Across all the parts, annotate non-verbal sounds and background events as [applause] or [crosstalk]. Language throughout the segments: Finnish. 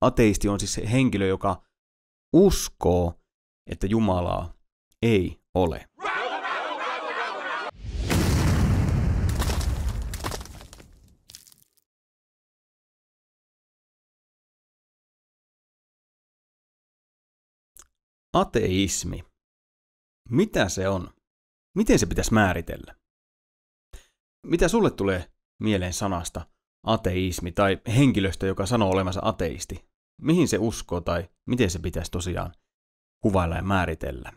ateisti on siis se henkilö, joka uskoo, että Jumalaa ei ole. Ateismi. Mitä se on? Miten se pitäisi määritellä? Mitä sulle tulee mieleen sanasta ateismi tai henkilöstä, joka sanoo olevansa ateisti? mihin se uskoo tai miten se pitäisi tosiaan kuvailla ja määritellä.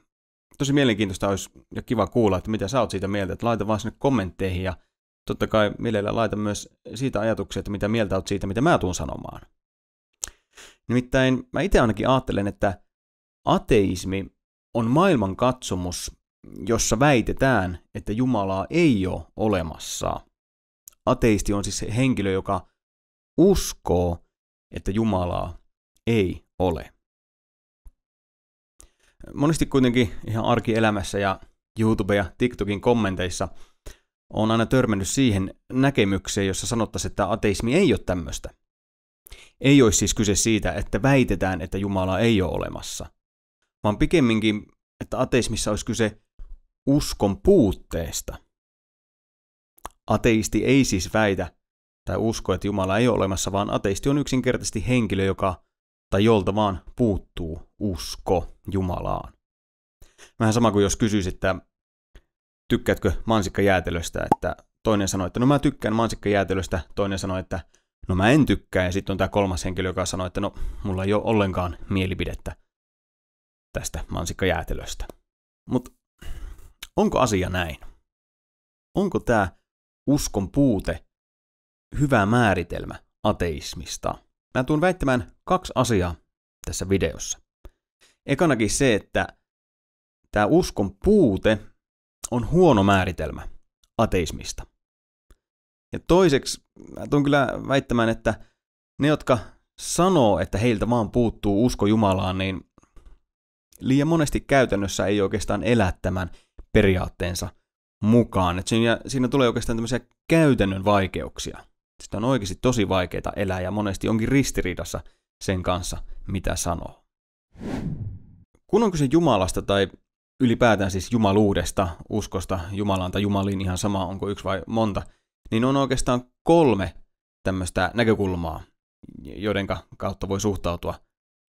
Tosi mielenkiintoista olisi ja kiva kuulla, että mitä sä oot siitä mieltä, että laita vaan sinne kommentteihin ja totta kai mielellä laita myös siitä ajatuksia, että mitä mieltä oot siitä, mitä mä tuun sanomaan. Nimittäin mä itse ainakin ajattelen, että ateismi on maailmankatsomus, jossa väitetään, että Jumalaa ei ole olemassa. Ateisti on siis henkilö, joka uskoo, että Jumalaa ei ole. Monesti kuitenkin ihan arkielämässä ja YouTube ja TikTokin kommenteissa on aina törmännyt siihen näkemykseen, jossa sanottaisiin, että ateismi ei ole tämmöistä. Ei olisi siis kyse siitä, että väitetään, että Jumala ei ole olemassa, vaan pikemminkin, että ateismissa olisi kyse uskon puutteesta. Ateisti ei siis väitä tai usko, että Jumala ei ole olemassa, vaan ateisti on yksinkertaisesti henkilö, joka tai jolta vaan puuttuu usko Jumalaan. Vähän sama kuin jos kysyisit, että tykkäätkö mansikkajäätelöstä, että toinen sanoi, että no mä tykkään mansikkajäätelöstä, toinen sanoi, että no mä en tykkää, ja sitten on tämä kolmas henkilö, joka sanoi, että no mulla ei ole ollenkaan mielipidettä tästä mansikkajäätelöstä. Mutta onko asia näin? Onko tämä uskon puute hyvä määritelmä ateismista? mä tuun väittämään kaksi asiaa tässä videossa. Ekanakin se, että tämä uskon puute on huono määritelmä ateismista. Ja toiseksi mä tuun kyllä väittämään, että ne, jotka sanoo, että heiltä vaan puuttuu usko Jumalaan, niin liian monesti käytännössä ei oikeastaan elä tämän periaatteensa mukaan. Et siinä, siinä tulee oikeastaan tämmöisiä käytännön vaikeuksia. Sitä on oikeasti tosi vaikeaa elää ja monesti onkin ristiriidassa sen kanssa, mitä sanoo. Kun on kyse Jumalasta tai ylipäätään siis jumaluudesta, uskosta, Jumalaan tai Jumaliin ihan sama, onko yksi vai monta, niin on oikeastaan kolme tämmöistä näkökulmaa, joiden kautta voi suhtautua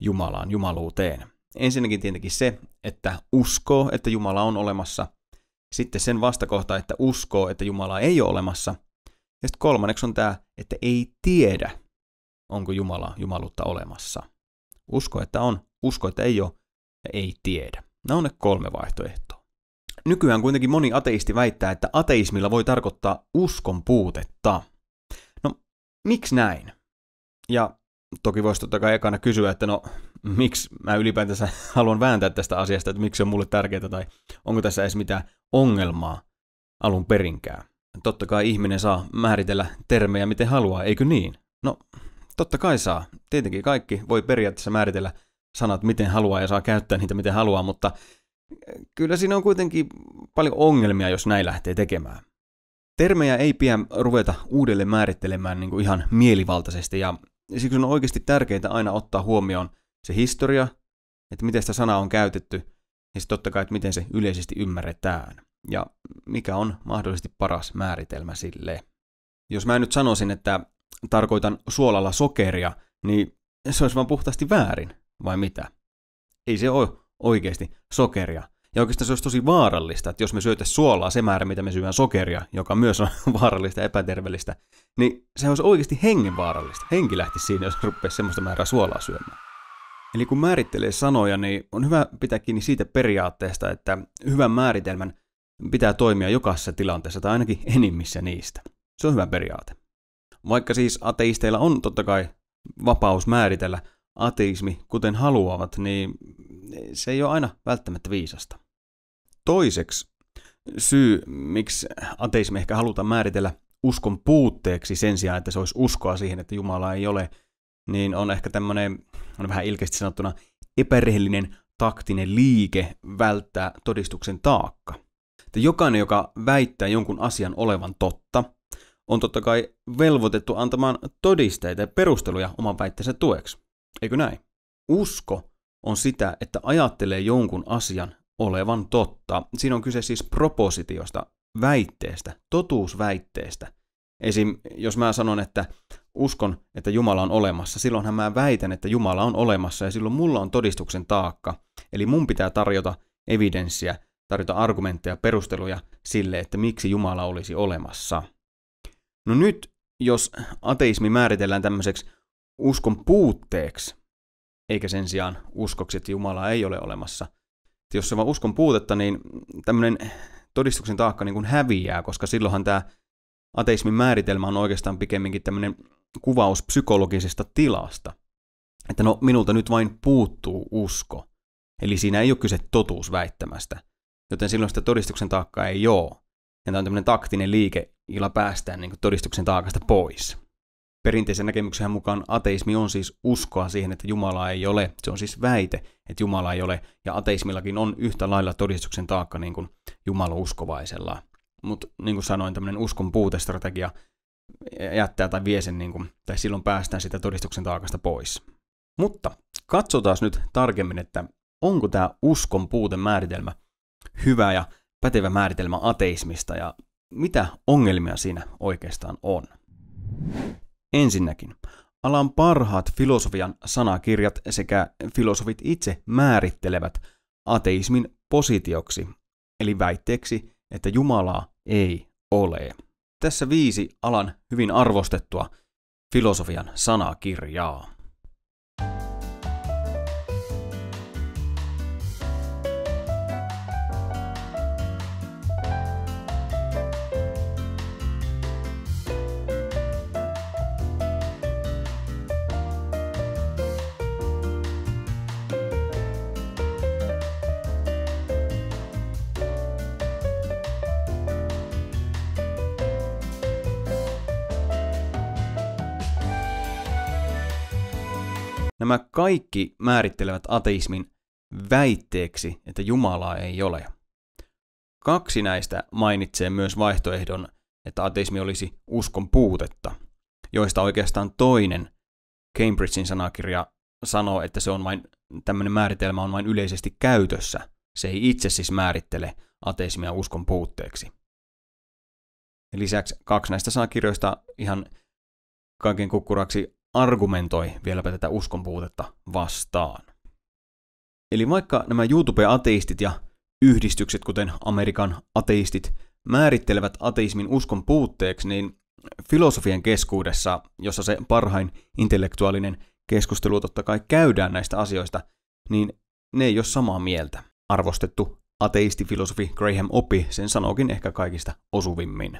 Jumalaan, jumaluuteen. Ensinnäkin tietenkin se, että uskoo, että Jumala on olemassa. Sitten sen vastakohta, että uskoo, että Jumala ei ole olemassa. Ja sitten kolmanneksi on tämä, että ei tiedä, onko Jumala jumaluutta olemassa. Usko, että on, usko, että ei ole, ja ei tiedä. Nämä on ne kolme vaihtoehtoa. Nykyään kuitenkin moni ateisti väittää, että ateismilla voi tarkoittaa uskon puutetta. No, miksi näin? Ja toki voisi totta kai ekana kysyä, että no miksi mä ylipäätänsä [laughs] haluan vääntää tästä asiasta, että miksi se on mulle tärkeää tai onko tässä edes mitään ongelmaa alun perinkään. Totta kai ihminen saa määritellä termejä miten haluaa, eikö niin? No, totta kai saa. Tietenkin kaikki voi periaatteessa määritellä sanat miten haluaa ja saa käyttää niitä miten haluaa, mutta eh, kyllä siinä on kuitenkin paljon ongelmia, jos näin lähtee tekemään. Termejä ei pidä ruveta uudelleen määrittelemään niin kuin ihan mielivaltaisesti ja siksi on oikeasti tärkeää aina ottaa huomioon se historia, että miten sitä sanaa on käytetty ja sitten totta kai, että miten se yleisesti ymmärretään ja mikä on mahdollisesti paras määritelmä sille. Jos mä nyt sanoisin, että tarkoitan suolalla sokeria, niin se olisi vaan puhtaasti väärin, vai mitä? Ei se ole oikeasti sokeria. Ja oikeastaan se olisi tosi vaarallista, että jos me syötä suolaa se määrä, mitä me syödään sokeria, joka myös on [laughs] vaarallista ja epäterveellistä, niin se olisi oikeasti hengenvaarallista. Henki lähti siinä, jos rupeaisi semmoista määrää suolaa syömään. Eli kun määrittelee sanoja, niin on hyvä pitää kiinni siitä periaatteesta, että hyvän määritelmän pitää toimia jokaisessa tilanteessa tai ainakin enimmissä niistä. Se on hyvä periaate. Vaikka siis ateisteilla on totta kai vapaus määritellä ateismi kuten haluavat, niin se ei ole aina välttämättä viisasta. Toiseksi syy, miksi ateismi ehkä halutaan määritellä uskon puutteeksi sen sijaan, että se olisi uskoa siihen, että Jumala ei ole, niin on ehkä tämmöinen, on vähän ilkeästi sanottuna, epärehellinen taktinen liike välttää todistuksen taakka että jokainen, joka väittää jonkun asian olevan totta, on totta kai velvoitettu antamaan todisteita ja perusteluja oman väitteensä tueksi. Eikö näin? Usko on sitä, että ajattelee jonkun asian olevan totta. Siinä on kyse siis propositiosta, väitteestä, totuusväitteestä. Esim. jos mä sanon, että uskon, että Jumala on olemassa, silloinhan mä väitän, että Jumala on olemassa ja silloin mulla on todistuksen taakka. Eli mun pitää tarjota evidenssiä tarjota argumentteja perusteluja sille, että miksi Jumala olisi olemassa. No nyt, jos ateismi määritellään tämmöiseksi uskon puutteeksi, eikä sen sijaan uskoksi, että Jumalaa ei ole olemassa, että jos se vaan uskon puutetta, niin tämmöinen todistuksen taakka niin kuin häviää, koska silloinhan tämä ateismin määritelmä on oikeastaan pikemminkin tämmöinen kuvaus psykologisesta tilasta. Että no, minulta nyt vain puuttuu usko. Eli siinä ei ole kyse totuusväittämästä joten silloin sitä todistuksen taakkaa ei ole. Ja tämä on tämmöinen taktinen liike, jolla päästään niin todistuksen taakasta pois. Perinteisen näkemyksen mukaan ateismi on siis uskoa siihen, että Jumala ei ole. Se on siis väite, että Jumala ei ole. Ja ateismillakin on yhtä lailla todistuksen taakka niin kuin uskovaisella. Mutta niin kuin sanoin, tämmöinen uskon puutestrategia jättää tai vie sen, niin kuin, tai silloin päästään sitä todistuksen taakasta pois. Mutta katsotaan nyt tarkemmin, että onko tämä uskon puute määritelmä hyvä ja pätevä määritelmä ateismista ja mitä ongelmia siinä oikeastaan on. Ensinnäkin, alan parhaat filosofian sanakirjat sekä filosofit itse määrittelevät ateismin positioksi, eli väitteeksi, että Jumalaa ei ole. Tässä viisi alan hyvin arvostettua filosofian sanakirjaa. Nämä kaikki määrittelevät ateismin väitteeksi, että Jumalaa ei ole. Kaksi näistä mainitsee myös vaihtoehdon, että ateismi olisi uskon puutetta, joista oikeastaan toinen, Cambridgein sanakirja, sanoo, että se on vain, tämmöinen määritelmä on vain yleisesti käytössä. Se ei itse siis määrittele ateismia uskon puutteeksi. Lisäksi kaksi näistä sanakirjoista ihan kaiken kukkuraksi argumentoi vieläpä tätä uskonpuutetta vastaan. Eli vaikka nämä YouTube-ateistit ja yhdistykset, kuten Amerikan ateistit, määrittelevät ateismin uskon puutteeksi, niin filosofian keskuudessa, jossa se parhain intellektuaalinen keskustelu totta kai käydään näistä asioista, niin ne ei ole samaa mieltä. Arvostettu ateistifilosofi Graham Oppi sen sanokin ehkä kaikista osuvimmin.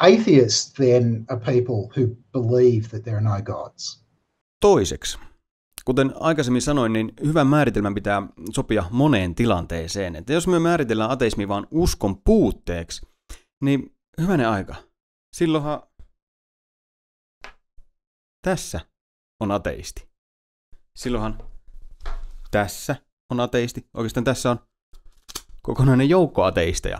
Atheists then are people who believe that there are no gods. Toiseksi, Kuten aikaisemmin sanoin, niin hyvän määritelmän pitää sopia moneen tilanteeseen. Että jos me määritellään ateismi vain uskon puutteeksi, niin hyvänen aika. Silloinhan tässä on ateisti. Silloinhan tässä on ateisti. Oikeastaan tässä on kokonainen joukko ateisteja.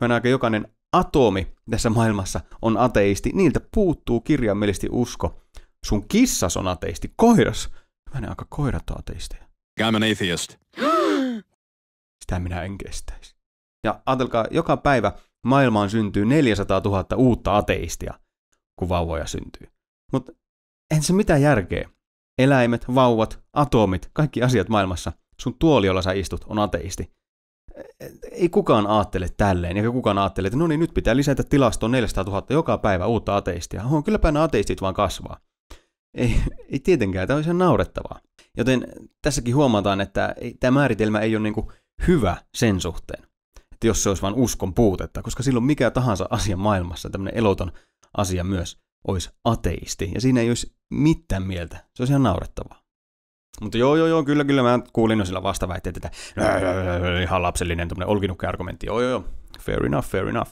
Hyvänä aika jokainen atomi tässä maailmassa on ateisti, niiltä puuttuu kirjaimellisesti usko. Sun kissas on ateisti, koiras. Hyvänen aika koirat on ateisteja. I'm an atheist. [gasps] Sitä minä en kestäisi. Ja ajatelkaa, joka päivä maailmaan syntyy 400 000 uutta ateistia, kun vauvoja syntyy. Mutta en se mitään järkeä. Eläimet, vauvat, atomit, kaikki asiat maailmassa. Sun tuoli, jolla sä istut, on ateisti ei kukaan ajattele tälleen, eikä kukaan ajattele, että no niin, nyt pitää lisätä tilastoon 400 000 joka päivä uutta ateistia. on kylläpä nämä ateistit vaan kasvaa. Ei, ei tietenkään, tämä on ihan naurettavaa. Joten tässäkin huomataan, että tämä määritelmä ei ole niin hyvä sen suhteen, että jos se olisi vain uskon puutetta, koska silloin mikä tahansa asia maailmassa, tämmöinen eloton asia myös, olisi ateisti, ja siinä ei olisi mitään mieltä. Se olisi ihan naurettavaa. Mutta joo, joo, joo, kyllä, kyllä mä kuulin jo sillä vastaväitteet, että ihan lapsellinen tämmöinen olkinukki-argumentti. Joo, joo, joo, fair enough, fair enough.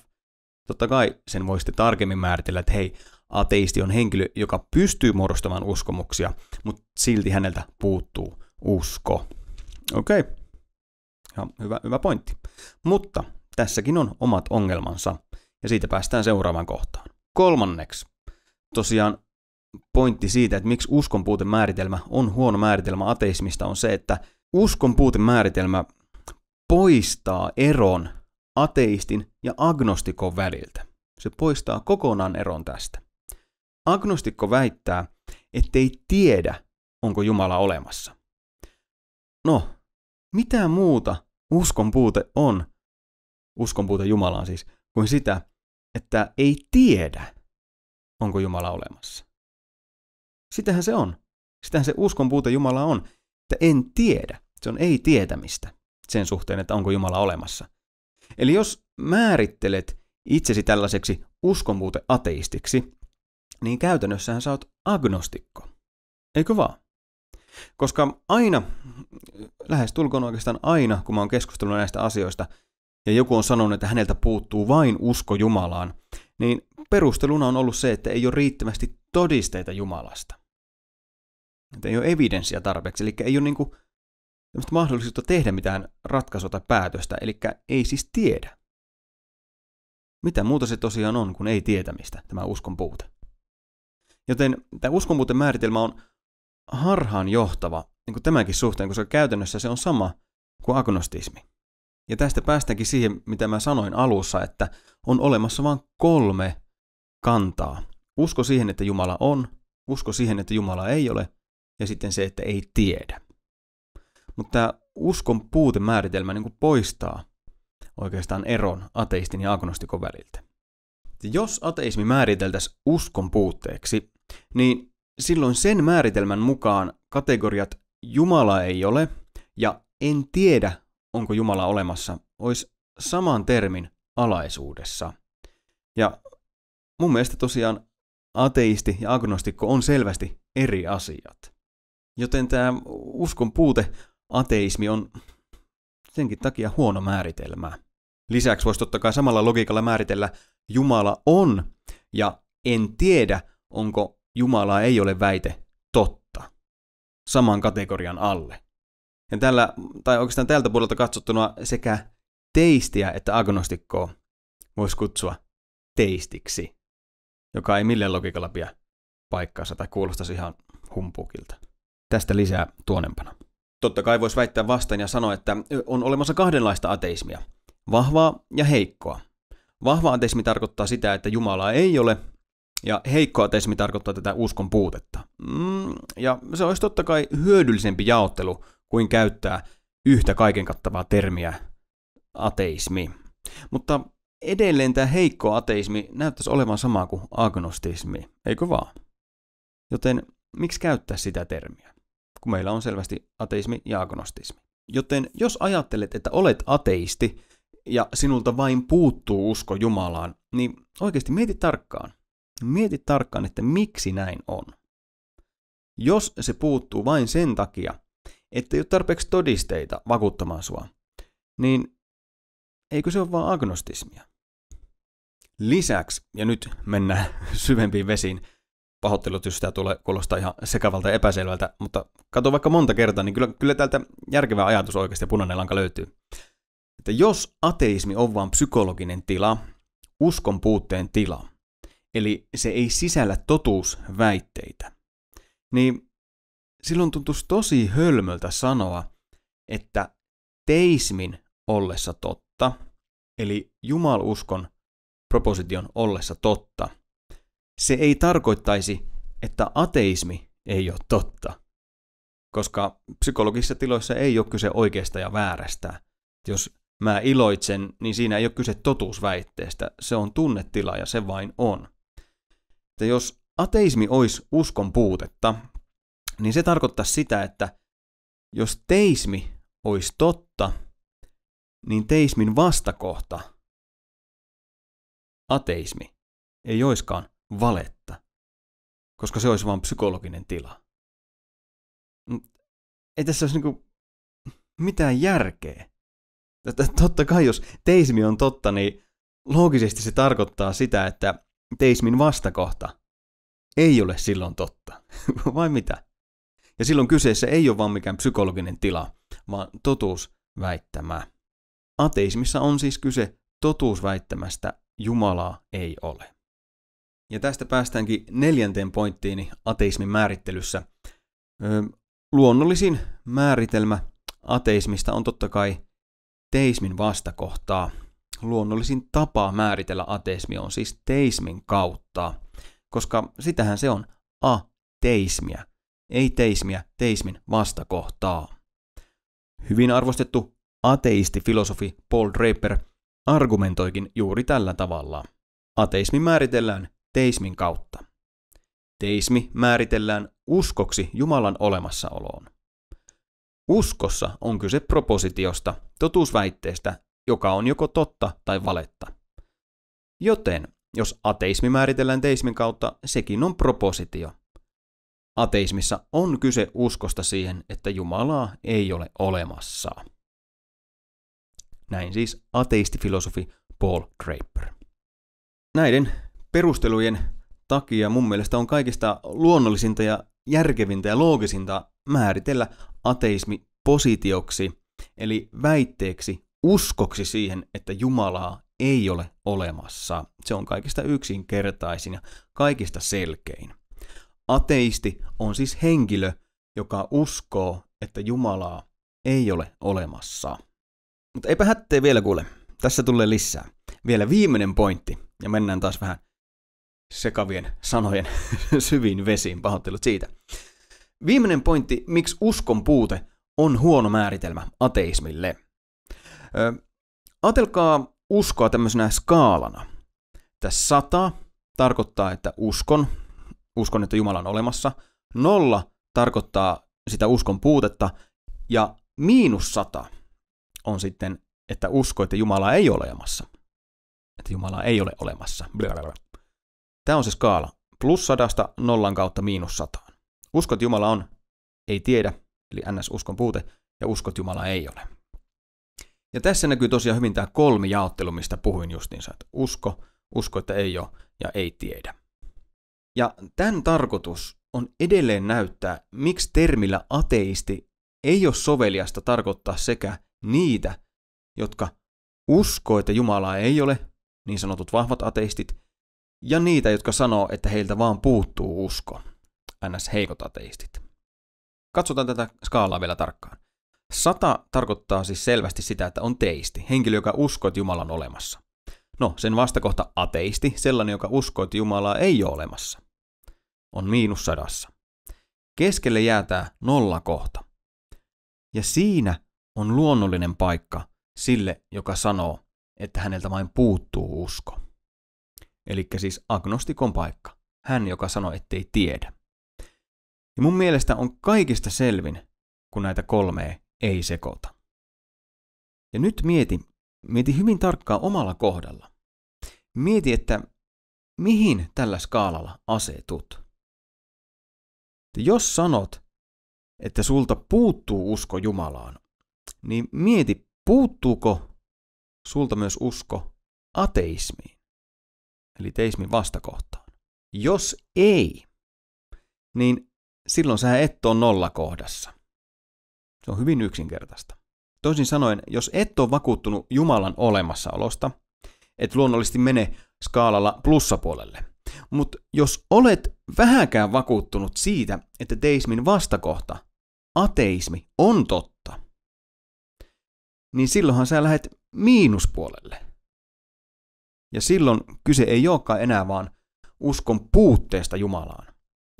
Totta kai sen voi sitten tarkemmin määritellä, että hei, ateisti on henkilö, joka pystyy muodostamaan uskomuksia, mutta silti häneltä puuttuu usko. Okei, okay. hyvä, hyvä pointti. Mutta tässäkin on omat ongelmansa, ja siitä päästään seuraavaan kohtaan. Kolmanneksi, tosiaan pointti siitä, että miksi uskon määritelmä on huono määritelmä ateismista, on se, että uskon määritelmä poistaa eron ateistin ja agnostikon väliltä. Se poistaa kokonaan eron tästä. Agnostikko väittää, ettei tiedä, onko Jumala olemassa. No, mitä muuta uskon puute on, uskon puute Jumalaan siis, kuin sitä, että ei tiedä, onko Jumala olemassa. Sitähän se on. Sitähän se uskon puute Jumala on. Että en tiedä. Se on ei-tietämistä sen suhteen, että onko Jumala olemassa. Eli jos määrittelet itsesi tällaiseksi puute ateistiksi, niin käytännössähän sä oot agnostikko. Eikö vaan? Koska aina, lähes tulkoon oikeastaan aina, kun mä oon keskustellut näistä asioista, ja joku on sanonut, että häneltä puuttuu vain usko Jumalaan, niin perusteluna on ollut se, että ei ole riittävästi todisteita Jumalasta. Että ei ole evidenssiä tarpeeksi, eli ei ole niin kuin mahdollisuutta tehdä mitään ratkaisua tai päätöstä, eli ei siis tiedä. Mitä muuta se tosiaan on, kun ei tietämistä, tämä uskon puute. Joten tämä uskon puute määritelmä on harhaan johtava, niin kuin tämänkin suhteen, koska käytännössä se on sama kuin agnostismi. Ja tästä päästäänkin siihen, mitä mä sanoin alussa, että on olemassa vain kolme kantaa. Usko siihen, että Jumala on, usko siihen, että Jumala ei ole, ja sitten se, että ei tiedä. Mutta tämä uskon puutemääritelmä niin poistaa oikeastaan eron ateistin ja agnostikon väliltä. Jos ateismi määriteltäisiin uskon puutteeksi, niin silloin sen määritelmän mukaan kategoriat Jumala ei ole ja en tiedä onko Jumala olemassa, olisi saman termin alaisuudessa. Ja mun mielestä tosiaan ateisti ja agnostikko on selvästi eri asiat. Joten tämä uskon puute ateismi on senkin takia huono määritelmä. Lisäksi voisi totta kai samalla logiikalla määritellä Jumala on ja en tiedä, onko Jumala ei ole väite totta. Saman kategorian alle. Ja tällä, tai oikeastaan tältä puolelta katsottuna sekä teistiä että agnostikkoa voisi kutsua teistiksi, joka ei millään logiikalla pidä paikkaansa tai kuulostaisi ihan humpukilta. Tästä lisää tuonempana. Totta kai voisi väittää vastaan ja sanoa, että on olemassa kahdenlaista ateismia. Vahvaa ja heikkoa. Vahva ateismi tarkoittaa sitä, että Jumalaa ei ole, ja heikko ateismi tarkoittaa tätä uskon puutetta. Mm, ja se olisi totta kai hyödyllisempi jaottelu kuin käyttää yhtä kaiken kattavaa termiä ateismi. Mutta edelleen tämä heikko ateismi näyttäisi olevan sama kuin agnostismi, eikö vaan? Joten miksi käyttää sitä termiä, kun meillä on selvästi ateismi ja agnostismi? Joten jos ajattelet, että olet ateisti ja sinulta vain puuttuu usko Jumalaan, niin oikeasti mieti tarkkaan. Mieti tarkkaan, että miksi näin on. Jos se puuttuu vain sen takia, ei ole tarpeeksi todisteita vakuuttamaan sua, niin eikö se ole vaan agnostismia? Lisäksi, ja nyt mennään [laughs] syvempiin vesiin, pahoittelut, jos tämä tulee kuulostaa ihan sekavalta ja epäselvältä, mutta katso vaikka monta kertaa, niin kyllä, kyllä täältä järkevä ajatus oikeasti ja punainen lanka löytyy. Että jos ateismi on vain psykologinen tila, uskon puutteen tila, eli se ei sisällä totuusväitteitä, niin silloin tuntuisi tosi hölmöltä sanoa, että teismin ollessa totta, eli jumaluskon proposition ollessa totta, se ei tarkoittaisi, että ateismi ei ole totta. Koska psykologisissa tiloissa ei ole kyse oikeasta ja väärästä. Jos mä iloitsen, niin siinä ei ole kyse totuusväitteestä. Se on tunnetila ja se vain on. Että jos ateismi olisi uskon puutetta, niin se tarkoittaa sitä, että jos teismi olisi totta, niin teismin vastakohta, ateismi, ei oiskaan valetta, koska se olisi vain psykologinen tila. Ei tässä olisi niinku mitään järkeä. Totta kai, jos teismi on totta, niin loogisesti se tarkoittaa sitä, että teismin vastakohta ei ole silloin totta. [laughs] Vai mitä? Ja silloin kyseessä ei ole vaan mikään psykologinen tila, vaan totuusväittämä. Ateismissa on siis kyse totuusväittämästä Jumalaa ei ole. Ja tästä päästäänkin neljänteen pointtiini ateismin määrittelyssä. luonnollisin määritelmä ateismista on totta kai teismin vastakohtaa. Luonnollisin tapa määritellä ateismi on siis teismin kautta, koska sitähän se on ateismia ei teismiä teismin vastakohtaa. Hyvin arvostettu ateistifilosofi Paul Draper argumentoikin juuri tällä tavalla. Ateismi määritellään teismin kautta. Teismi määritellään uskoksi Jumalan olemassaoloon. Uskossa on kyse propositiosta, totuusväitteestä, joka on joko totta tai valetta. Joten, jos ateismi määritellään teismin kautta, sekin on propositio – ateismissa on kyse uskosta siihen, että Jumalaa ei ole olemassa. Näin siis ateistifilosofi Paul Draper. Näiden perustelujen takia mun mielestä on kaikista luonnollisinta ja järkevintä ja loogisinta määritellä ateismi positioksi, eli väitteeksi uskoksi siihen, että Jumalaa ei ole olemassa. Se on kaikista yksinkertaisin ja kaikista selkein. Ateisti on siis henkilö, joka uskoo, että Jumalaa ei ole olemassa. Mutta eipä hättee vielä kuule. Tässä tulee lisää. Vielä viimeinen pointti, ja mennään taas vähän sekavien sanojen [laughs] syviin vesiin, pahoittelut siitä. Viimeinen pointti, miksi uskon puute on huono määritelmä ateismille. Ö, atelkaa uskoa tämmöisenä skaalana. Tässä sata tarkoittaa, että uskon, uskon, että Jumala on olemassa. Nolla tarkoittaa sitä uskon puutetta, ja miinus sata on sitten, että usko, että Jumala ei ole olemassa. Että Jumala ei ole olemassa. Blablabla. Tämä on se skaala. Plus sadasta nollan kautta miinus sataan. Uskot Jumala on, ei tiedä, eli NS-uskon puute, ja uskot Jumala ei ole. Ja tässä näkyy tosiaan hyvin tämä jaottelu, mistä puhuin justiinsa, että usko, usko, että ei ole ja ei tiedä. Ja tämän tarkoitus on edelleen näyttää, miksi termillä ateisti ei ole soveliasta tarkoittaa sekä niitä, jotka uskoo, että Jumalaa ei ole, niin sanotut vahvat ateistit, ja niitä, jotka sanoo, että heiltä vaan puuttuu usko, ns. heikot ateistit. Katsotaan tätä skaalaa vielä tarkkaan. Sata tarkoittaa siis selvästi sitä, että on teisti, henkilö, joka uskoo, että Jumala on olemassa. No, sen vastakohta ateisti, sellainen, joka uskoo, että Jumalaa ei ole olemassa on miinus sadassa. Keskelle jää tämä kohta. Ja siinä on luonnollinen paikka sille, joka sanoo, että häneltä vain puuttuu usko. Eli siis agnostikon paikka. Hän, joka sanoo, ettei tiedä. Ja mun mielestä on kaikista selvin, kun näitä kolmea ei sekoita. Ja nyt mieti, mieti hyvin tarkkaan omalla kohdalla. Mieti, että mihin tällä skaalalla asetut että jos sanot, että sulta puuttuu usko Jumalaan, niin mieti, puuttuuko sulta myös usko ateismiin, eli teismin vastakohtaan. Jos ei, niin silloin sä et ole nollakohdassa. Se on hyvin yksinkertaista. Toisin sanoen, jos et ole vakuuttunut Jumalan olemassaolosta, et luonnollisesti mene skaalalla plussapuolelle – mutta jos olet vähäkään vakuuttunut siitä, että teismin vastakohta, ateismi, on totta, niin silloinhan sä lähet miinuspuolelle. Ja silloin kyse ei olekaan enää vaan uskon puutteesta Jumalaan,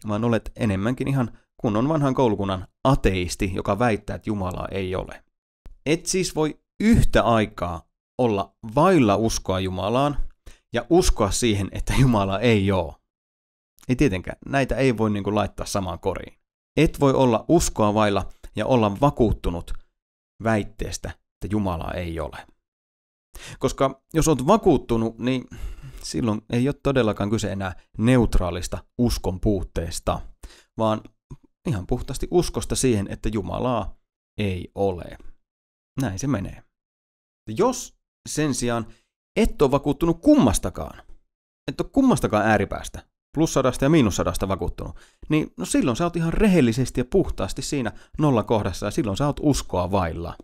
vaan olet enemmänkin ihan kunnon vanhan koulukunnan ateisti, joka väittää, että Jumalaa ei ole. Et siis voi yhtä aikaa olla vailla uskoa Jumalaan ja uskoa siihen, että Jumala ei ole. Ei tietenkään, näitä ei voi niin kuin laittaa samaan koriin. Et voi olla uskoa vailla ja olla vakuuttunut väitteestä, että Jumalaa ei ole. Koska jos olet vakuuttunut, niin silloin ei ole todellakaan kyse enää neutraalista uskon puutteesta, vaan ihan puhtaasti uskosta siihen, että Jumalaa ei ole. Näin se menee. Jos sen sijaan et ole vakuuttunut kummastakaan. Et ole kummastakaan ääripäästä, plussadasta ja miinussadasta vakuuttunut. Niin no silloin sä oot ihan rehellisesti ja puhtaasti siinä nollakohdassa ja silloin sä oot uskoa vailla.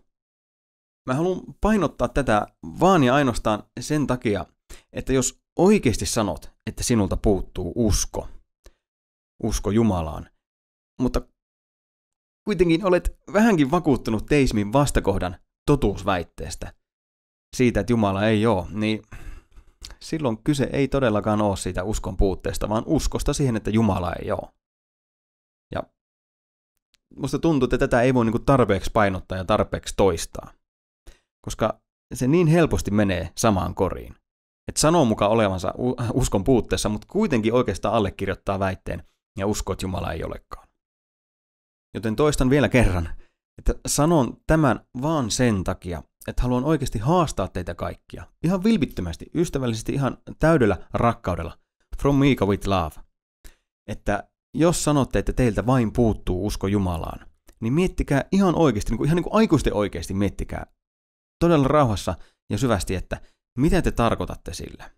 Mä haluan painottaa tätä vaan ja ainoastaan sen takia, että jos oikeasti sanot, että sinulta puuttuu usko, usko Jumalaan, mutta kuitenkin olet vähänkin vakuuttunut teismin vastakohdan totuusväitteestä, siitä, että Jumala ei ole, niin silloin kyse ei todellakaan ole siitä uskon puutteesta, vaan uskosta siihen, että Jumala ei ole. Ja musta tuntuu, että tätä ei voi niinku tarpeeksi painottaa ja tarpeeksi toistaa, koska se niin helposti menee samaan koriin. Että sanoo mukaan olevansa uskon puutteessa, mutta kuitenkin oikeastaan allekirjoittaa väitteen ja uskoo, että Jumala ei olekaan. Joten toistan vielä kerran, että sanon tämän vaan sen takia, että haluan oikeasti haastaa teitä kaikkia. Ihan vilpittömästi, ystävällisesti, ihan täydellä rakkaudella. From me with love. Että jos sanotte, että teiltä vain puuttuu usko Jumalaan, niin miettikää ihan oikeasti, niin kuin, ihan niin kuin aikuisten oikeasti miettikää todella rauhassa ja syvästi, että mitä te tarkoitatte sillä.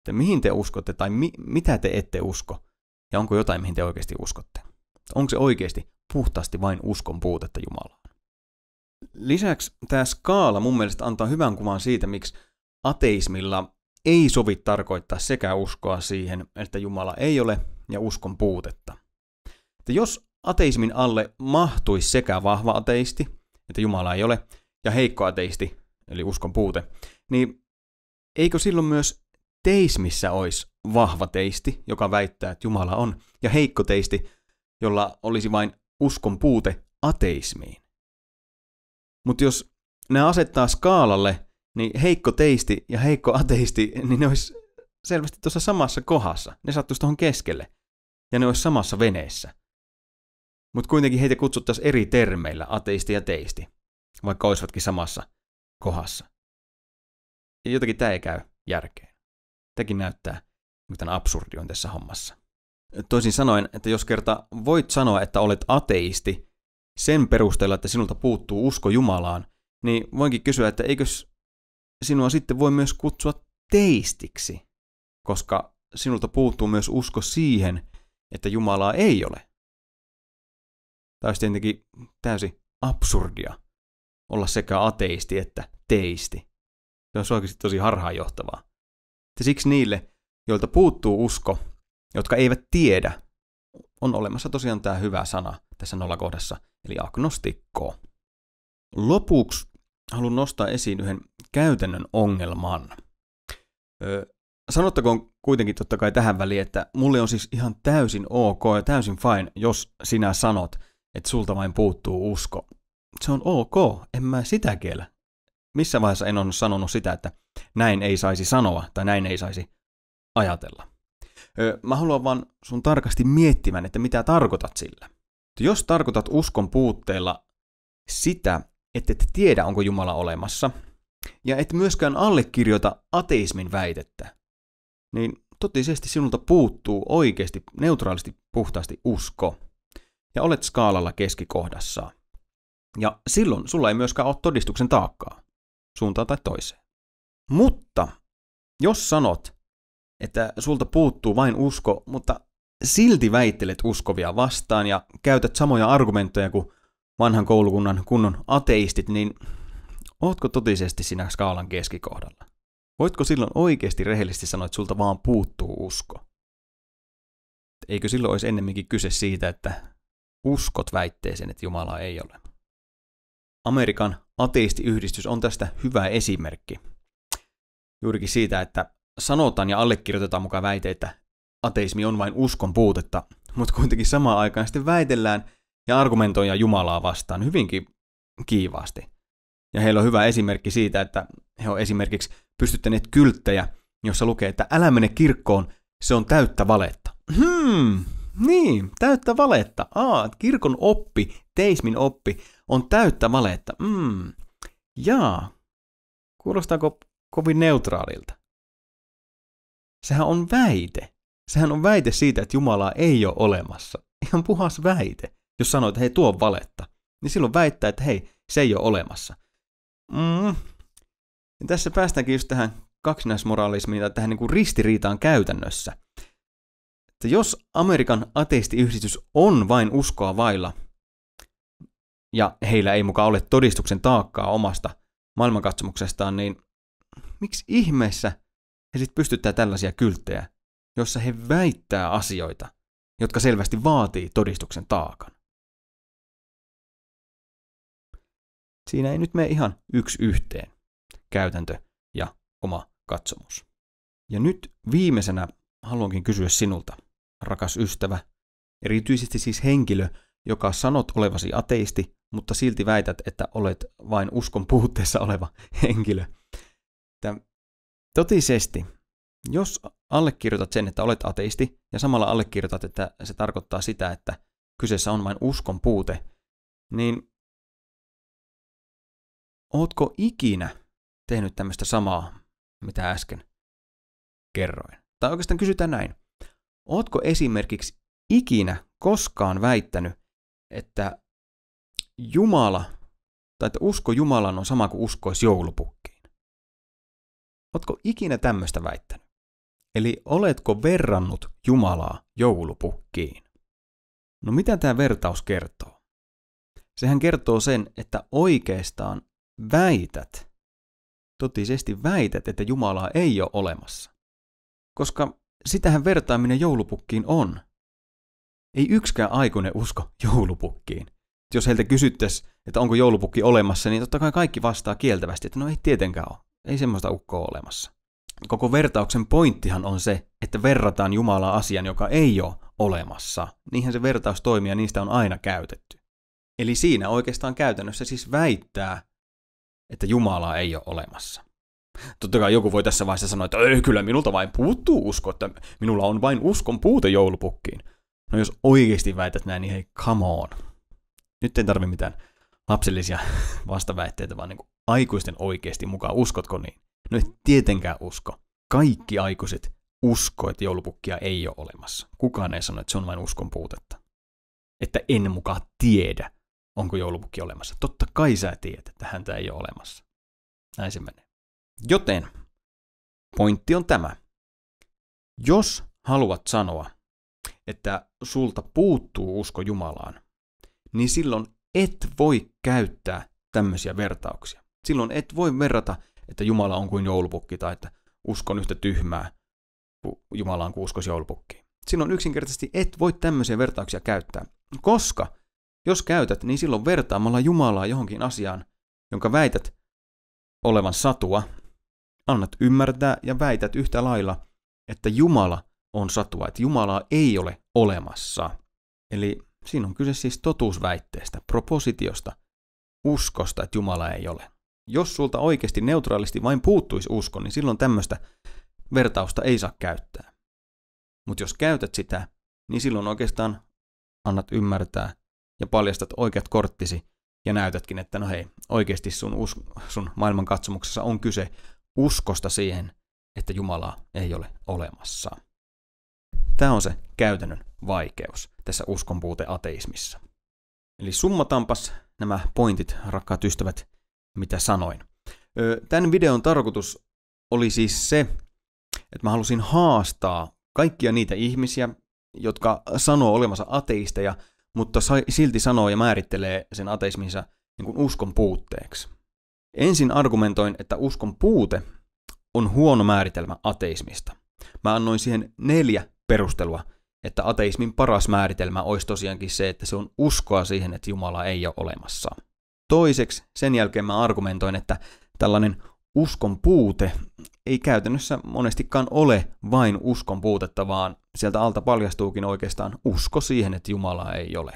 Että mihin te uskotte tai mi- mitä te ette usko. Ja onko jotain, mihin te oikeasti uskotte. Onko se oikeasti puhtaasti vain uskon puutetta Jumalaa? Lisäksi tämä skaala mun mielestä antaa hyvän kuvan siitä, miksi ateismilla ei sovi tarkoittaa sekä uskoa siihen, että Jumala ei ole, ja uskon puutetta. Että jos ateismin alle mahtuisi sekä vahva ateisti, että Jumala ei ole, ja heikko ateisti, eli uskon puute, niin eikö silloin myös teismissä olisi vahva teisti, joka väittää, että Jumala on, ja heikko teisti, jolla olisi vain uskon puute ateismiin? Mutta jos ne asettaa skaalalle, niin heikko teisti ja heikko ateisti, niin ne olisi selvästi tuossa samassa kohdassa. Ne sattuisi tuohon keskelle. Ja ne olisi samassa veneessä. Mutta kuitenkin heitä kutsuttaisiin eri termeillä, ateisti ja teisti, vaikka olisivatkin samassa kohdassa. Ja jotenkin tämä ei käy järkeen. Tämäkin näyttää, mitä absurdi on tässä hommassa. Toisin sanoen, että jos kerta voit sanoa, että olet ateisti, sen perusteella, että sinulta puuttuu usko Jumalaan, niin voinkin kysyä, että eikös sinua sitten voi myös kutsua teistiksi, koska sinulta puuttuu myös usko siihen, että Jumalaa ei ole. Tämä olisi tietenkin täysin absurdia olla sekä ateisti että teisti. Se on oikeasti tosi harhaanjohtavaa. Ja siksi niille, joilta puuttuu usko, jotka eivät tiedä, on olemassa tosiaan tämä hyvä sana, tässä nollakohdassa, eli agnostikko. Lopuksi haluan nostaa esiin yhden käytännön ongelman. Öö, sanottakoon kuitenkin totta kai tähän väliin, että mulle on siis ihan täysin ok ja täysin fine, jos sinä sanot, että sulta vain puuttuu usko. Se on ok, en mä sitä kiellä. Missä vaiheessa en ole sanonut sitä, että näin ei saisi sanoa tai näin ei saisi ajatella. Öö, mä haluan vaan sun tarkasti miettimään, että mitä tarkoitat sillä. Jos tarkoitat uskon puutteella sitä, että et tiedä, onko Jumala olemassa, ja et myöskään allekirjoita ateismin väitettä, niin totisesti sinulta puuttuu oikeasti, neutraalisti, puhtaasti usko, ja olet skaalalla keskikohdassa. Ja silloin sulla ei myöskään ole todistuksen taakkaa, suuntaan tai toiseen. Mutta jos sanot, että sulta puuttuu vain usko, mutta silti väittelet uskovia vastaan ja käytät samoja argumentteja kuin vanhan koulukunnan kunnon ateistit, niin ootko totisesti sinä skaalan keskikohdalla? Voitko silloin oikeasti rehellisesti sanoa, että sulta vaan puuttuu usko? Eikö silloin olisi ennemminkin kyse siitä, että uskot väitteeseen, että Jumala ei ole? Amerikan ateistiyhdistys on tästä hyvä esimerkki. Juurikin siitä, että sanotaan ja allekirjoitetaan mukaan väite, että ateismi on vain uskon puutetta, mutta kuitenkin samaan aikaan sitten väitellään ja argumentoidaan Jumalaa vastaan hyvinkin kiivaasti. Ja heillä on hyvä esimerkki siitä, että he on esimerkiksi pystyttäneet kylttejä, jossa lukee, että älä mene kirkkoon, se on täyttä valetta. Hmm, niin, täyttä valetta. Aa, kirkon oppi, teismin oppi, on täyttä valetta. Hmm, Jaa, kuulostaako kovin neutraalilta? Sehän on väite. Sehän on väite siitä, että Jumalaa ei ole olemassa. Ihan puhas väite. Jos sanoit, että hei, tuo on valetta, niin silloin väittää, että hei, se ei ole olemassa. Mm. Ja niin tässä päästäänkin just tähän kaksinaismoraalismiin tai tähän niin kuin ristiriitaan käytännössä. Että jos Amerikan ateistiyhdistys on vain uskoa vailla, ja heillä ei mukaan ole todistuksen taakkaa omasta maailmankatsomuksestaan, niin miksi ihmeessä he sitten pystyttää tällaisia kylttejä jossa he väittää asioita, jotka selvästi vaatii todistuksen taakan. Siinä ei nyt mene ihan yksi yhteen, käytäntö ja oma katsomus. Ja nyt viimeisenä haluankin kysyä sinulta, rakas ystävä, erityisesti siis henkilö, joka sanot olevasi ateisti, mutta silti väität, että olet vain uskon puutteessa oleva henkilö. totisesti jos allekirjoitat sen, että olet ateisti, ja samalla allekirjoitat, että se tarkoittaa sitä, että kyseessä on vain uskon puute, niin ootko ikinä tehnyt tämmöistä samaa, mitä äsken kerroin? Tai oikeastaan kysytään näin. Ootko esimerkiksi ikinä koskaan väittänyt, että Jumala tai että usko Jumalan on sama kuin uskois joulupukkiin? Ootko ikinä tämmöistä väittänyt? Eli oletko verrannut Jumalaa joulupukkiin? No mitä tämä vertaus kertoo? Sehän kertoo sen, että oikeastaan väität, totisesti väität, että Jumalaa ei ole olemassa. Koska sitähän vertaaminen joulupukkiin on. Ei yksikään aikuinen usko joulupukkiin. Jos heiltä kysyttäisiin, että onko joulupukki olemassa, niin totta kai kaikki vastaa kieltävästi, että no ei tietenkään ole. Ei semmoista ukkoa olemassa koko vertauksen pointtihan on se, että verrataan Jumalaa asian, joka ei ole olemassa. Niinhän se vertaus toimii ja niistä on aina käytetty. Eli siinä oikeastaan käytännössä siis väittää, että Jumalaa ei ole olemassa. Totta kai joku voi tässä vaiheessa sanoa, että ei, kyllä minulta vain puuttuu usko, että minulla on vain uskon puute joulupukkiin. No jos oikeasti väität näin, niin hei, come on. Nyt ei tarvi mitään lapsellisia [laughs] vastaväitteitä, vaan niin aikuisten oikeasti mukaan, uskotko niin? No et tietenkään usko. Kaikki aikuiset usko, että joulupukkia ei ole olemassa. Kukaan ei sano, että se on vain uskon puutetta. Että en mukaan tiedä, onko joulupukki olemassa. Totta kai sä tiedät, että häntä ei ole olemassa. Näin se menee. Joten pointti on tämä. Jos haluat sanoa, että sulta puuttuu usko Jumalaan, niin silloin et voi käyttää tämmöisiä vertauksia. Silloin et voi verrata että Jumala on kuin joulupukki tai että uskon yhtä tyhmää kuin Jumala on kuin uskos joulupukki. Silloin yksinkertaisesti et voi tämmöisiä vertauksia käyttää, koska jos käytät, niin silloin vertaamalla Jumalaa johonkin asiaan, jonka väität olevan satua, annat ymmärtää ja väität yhtä lailla, että Jumala on satua, että Jumalaa ei ole olemassa. Eli siinä on kyse siis totuusväitteestä, propositiosta, uskosta, että Jumala ei ole jos sulta oikeasti neutraalisti vain puuttuisi usko, niin silloin tämmöistä vertausta ei saa käyttää. Mutta jos käytät sitä, niin silloin oikeastaan annat ymmärtää ja paljastat oikeat korttisi ja näytätkin, että no hei, oikeasti sun, us- sun maailmankatsomuksessa on kyse uskosta siihen, että Jumalaa ei ole olemassa. Tämä on se käytännön vaikeus tässä uskonpuute ateismissa. Eli summatampas nämä pointit, rakkaat ystävät, mitä sanoin. Tämän videon tarkoitus oli siis se, että mä halusin haastaa kaikkia niitä ihmisiä, jotka sanoo olemassa ateisteja, mutta silti sanoo ja määrittelee sen ateisminsa niin kuin uskon puutteeksi. Ensin argumentoin, että uskon puute on huono määritelmä ateismista. Mä annoin siihen neljä perustelua, että ateismin paras määritelmä olisi tosiaankin se, että se on uskoa siihen, että Jumala ei ole olemassa. Toiseksi sen jälkeen mä argumentoin, että tällainen uskon puute ei käytännössä monestikaan ole vain uskon puutetta, vaan sieltä alta paljastuukin oikeastaan usko siihen, että Jumala ei ole.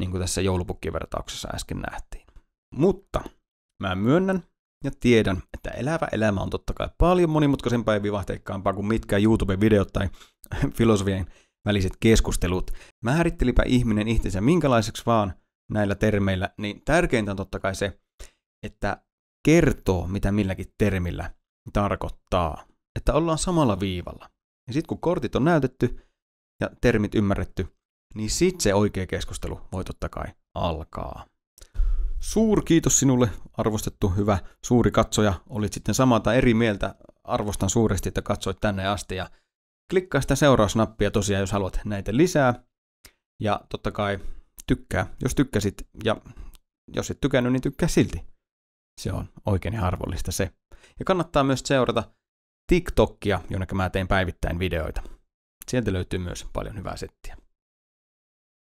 Niin kuin tässä joulupukkivertauksessa äsken nähtiin. Mutta mä myönnän ja tiedän, että elävä elämä on totta kai paljon monimutkaisempaa ja vivahteikkaampaa kuin mitkään YouTube-videot tai filosofien väliset keskustelut. Määrittelipä ihminen itsensä minkälaiseksi vaan – näillä termeillä, niin tärkeintä on totta kai se, että kertoo, mitä milläkin termillä tarkoittaa. Että ollaan samalla viivalla. Ja sitten kun kortit on näytetty ja termit ymmärretty, niin sitten se oikea keskustelu voi totta kai alkaa. Suur kiitos sinulle, arvostettu hyvä suuri katsoja. Olit sitten samaa tai eri mieltä. Arvostan suuresti, että katsoit tänne asti. Ja klikkaa sitä seurausnappia tosiaan, jos haluat näitä lisää. Ja totta kai tykkää, jos tykkäsit ja jos et tykännyt, niin tykkää silti. Se on oikein harvollista se. Ja kannattaa myös seurata TikTokia, jonne mä teen päivittäin videoita. Sieltä löytyy myös paljon hyvää settiä.